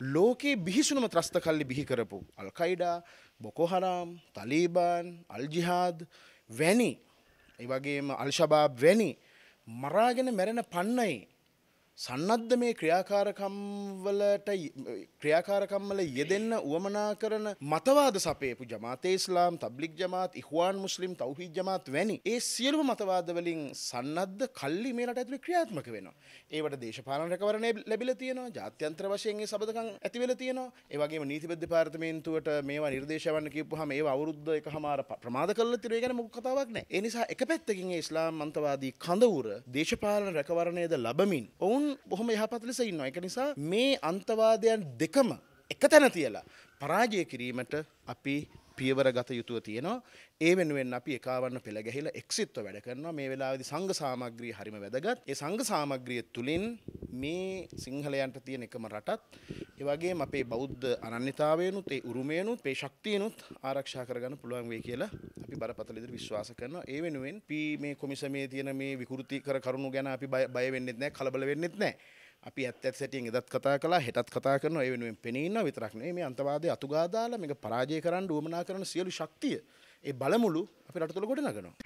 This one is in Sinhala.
ලෝකයේ බිහිසුනම ත්‍රස්ත කල්ලි බිහි කරපු අල්කයිඩා බොකොහරම් තලීබාන් අල්ජිහාද් වැනි ඒ වගේම අල්ශබාබ් වැනි මරාගෙන මැරෙන පන්නයි සන්නද්ධ මේ ක්‍රියාකාරකම්වලට ක්‍රියාකාරකම්වල යෙදෙන්න වුවමනා කරන මතවාද සපේපු ජමාතේ ඉස්ලාම් තබ්ලික් ජමාත් ඉහවාන් මුස්ලිම් තවහි ජමාත් වැනි ඒ සියලුම මතවාදවලින් සන්නද්ධ කල්ලි මේලට ඇතුළි ක්‍රියාත්මක වෙනවා. ඒවට දේශපාලන රැකවරණය ලැබිල තියෙනවා ජාත්‍යන්ත්‍ර වශයෙන් ඒ සබඳකම් ඇතිවෙල තියෙනවා ඒවගේ නීතිබද්ධ පාර්තමේන්තුවට මේවා නිර්දේශවන්න කිව්පුහම ඒ අවුරුද්ධ එක හමාර ප්‍රමාද කරල තිරේ ගැන මොක් කතාවක් නෑ. එනිසා එක පැත්තකින් ඉස්ලාම් මන්තවාදී කඳවුර දේශපාලන රැකවරණයද ලබමින් ඔවුන් දැන් බොහොම යහපත් ලෙස ඉන්නවා. ඒක නිසා මේ අන්තවාදයන් දෙකම එක තැන තියලා පරාජය කිරීමට අපි පියවර ගත යුතුව තියෙනවා. ඒ වෙනුවෙන් අපි එකවන්න පෙළ ගැහිලා එක්සිට්ව වැඩ කරනවා. මේ වෙලාවේදී සංඝ සාමග්‍රිය හරිම වැදගත්. ඒ සංඝ සාමග්‍රිය තුලින් මේ සිංහලයන්ට තියෙන එකම රටත් ඒ වගේම අපේ බෞද්ධ අනන්‍යතාවයනුත් ඒ උරුමයනුත් මේ ශක්තියනුත් ආරක්ෂා කරගන්න පුළුවන් වෙයි කියලා අපි බරපතල ඉදිරි විශ්වාස කරනවා ඒ වෙනුවෙන් පී මේ කොමිසමේ තියෙන මේ විකෘති කර කරුණු ගැන අපි බය වෙන්නෙත් නැහැ කලබල වෙන්නෙත් නැහැ අපි ඇත් ඇත් සැටියෙන් එදත් කතා කළා හෙටත් කතා කරනවා ඒ වෙනුවෙන් පෙනී ඉන්නවා විතරක් නෙවෙයි මේ අන්තවාදයේ අතුගා දාලා මේක පරාජය කරන්න උවමනා කරන සියලු ශක්තිය ඒ බලමුළු අපේ රට තුළ ගොඩනගනවා